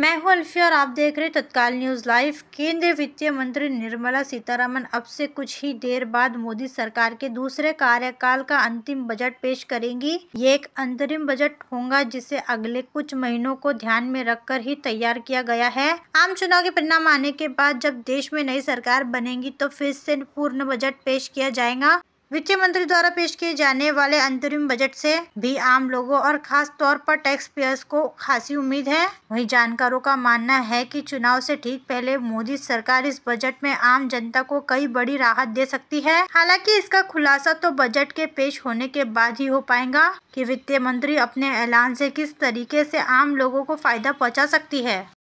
मैं हूं अल्फिया और आप देख रहे हैं तत्काल न्यूज़ लाइव केंद्रीय वित्तीय मंत्री निर्मला सीतारमन अब से कुछ ही देर बाद मोदी सरकार के दूसरे कार्यकाल का अंतिम बजट पेश करेंगी ये एक अंतरिम बजट होगा जिसे अगले कुछ महीनों को ध्यान में रखकर ही तैयार किया गया है आम चुनाव के परिणाम आने के बाद जब देश में नई सरकार बनेगी तो फिर से पूर्ण बजट पेश किया जाएगा वित्त मंत्री द्वारा पेश किए जाने वाले अंतरिम बजट से भी आम लोगों और खास तौर पर टैक्स पेयर्स को खासी उम्मीद है वहीं जानकारों का मानना है कि चुनाव से ठीक पहले मोदी सरकार इस बजट में आम जनता को कई बड़ी राहत दे सकती है हालांकि इसका खुलासा तो बजट के पेश होने के बाद ही हो पाएगा कि वित्त मंत्री अपने ऐलान से किस तरीके से आम लोगों को फायदा पहुंचा सकती है